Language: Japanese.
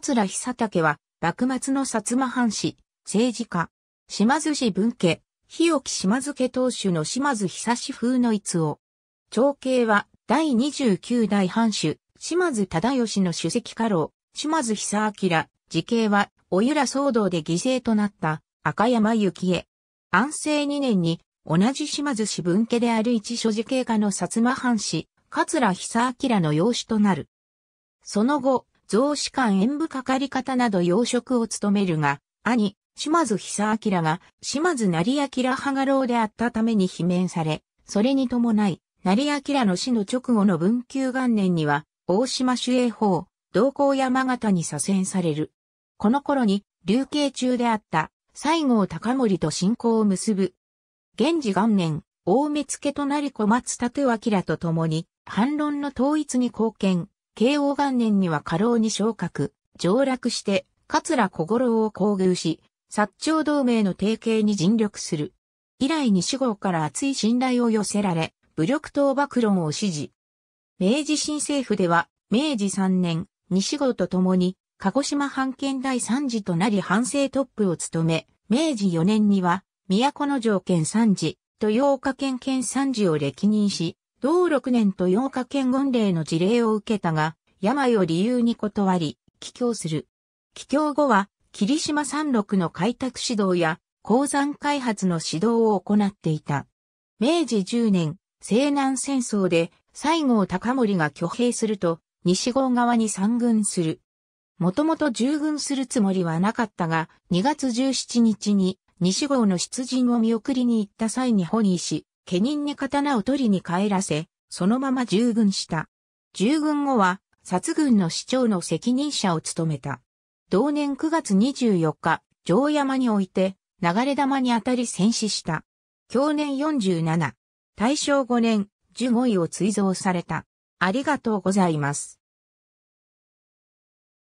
桂久武は、幕末の薩摩藩士、政治家、島津氏文家、日置島津家当主の島津久志風の逸を。長兄は、第29代藩主、島津忠義の主席家老、島津久明、時兄は、おゆら騒動で犠牲となった、赤山幸恵。安政2年に、同じ島津氏文家である一所寺系家の薩摩藩士、桂久明の養子となる。その後、増資官演武係方など要職を務めるが、兄、島津久明が島津成明派が老であったために罷免され、それに伴い、成明の死の直後の文久元年には、大島守衛法、同行山形に左遷される。この頃に、流刑中であった、西郷隆盛と信仰を結ぶ。現時元年、大目付となり小松立明と共に、反論の統一に貢献、慶応元年には過労に昇格、上落して、桂小五郎を厚遇し、薩長同盟の提携に尽力する。以来西郷から厚い信頼を寄せられ、武力討幕論を支持。明治新政府では、明治3年、西郷と共に、鹿児島藩県第三次となり藩政トップを務め、明治4年には、都の条件三次豊岡県県三次を歴任し、同6年と8日県軍令の事例を受けたが、病を理由に断り、帰郷する。帰郷後は、霧島山麓の開拓指導や、鉱山開発の指導を行っていた。明治10年、西南戦争で西郷隆盛が挙兵すると、西郷側に参軍する。もともと従軍するつもりはなかったが、2月17日に西郷の出陣を見送りに行った際にホニーし、家人に刀を取りに帰らせ、そのまま従軍した。従軍後は、殺軍の市長の責任者を務めた。同年9月24日、城山において、流れ玉に当たり戦死した。去年47、大正5年、15位を追贈された。ありがとうございます。